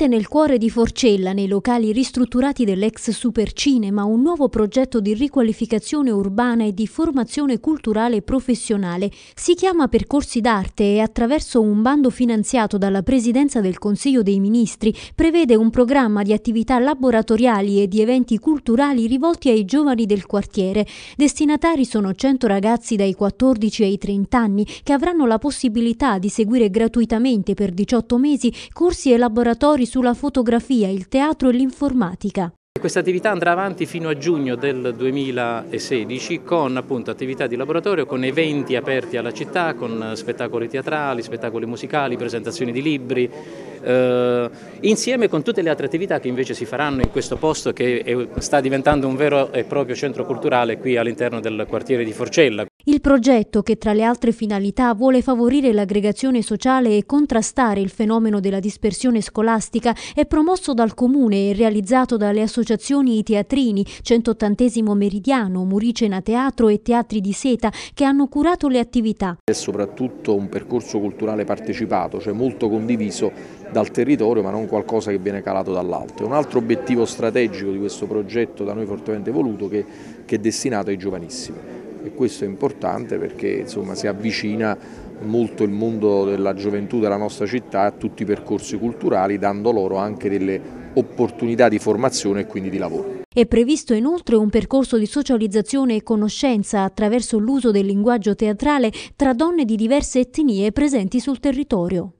Parte nel cuore di Forcella, nei locali ristrutturati dell'ex Supercinema, un nuovo progetto di riqualificazione urbana e di formazione culturale e professionale. Si chiama Percorsi d'arte e attraverso un bando finanziato dalla Presidenza del Consiglio dei Ministri prevede un programma di attività laboratoriali e di eventi culturali rivolti ai giovani del quartiere. Destinatari sono 100 ragazzi dai 14 ai 30 anni che avranno la possibilità di seguire gratuitamente per 18 mesi corsi e laboratori sulla fotografia, il teatro e l'informatica. Questa attività andrà avanti fino a giugno del 2016 con appunto, attività di laboratorio, con eventi aperti alla città, con spettacoli teatrali, spettacoli musicali, presentazioni di libri, eh, insieme con tutte le altre attività che invece si faranno in questo posto che è, sta diventando un vero e proprio centro culturale qui all'interno del quartiere di Forcella. Il progetto, che tra le altre finalità vuole favorire l'aggregazione sociale e contrastare il fenomeno della dispersione scolastica, è promosso dal Comune e realizzato dalle associazioni I Teatrini, 180 Meridiano, Muricena Teatro e Teatri di Seta, che hanno curato le attività. È soprattutto un percorso culturale partecipato, cioè molto condiviso dal territorio ma non qualcosa che viene calato dall'alto. È un altro obiettivo strategico di questo progetto da noi fortemente voluto che, che è destinato ai giovanissimi e questo è importante perché insomma, si avvicina molto il mondo della gioventù della nostra città a tutti i percorsi culturali dando loro anche delle opportunità di formazione e quindi di lavoro. È previsto inoltre un percorso di socializzazione e conoscenza attraverso l'uso del linguaggio teatrale tra donne di diverse etnie presenti sul territorio.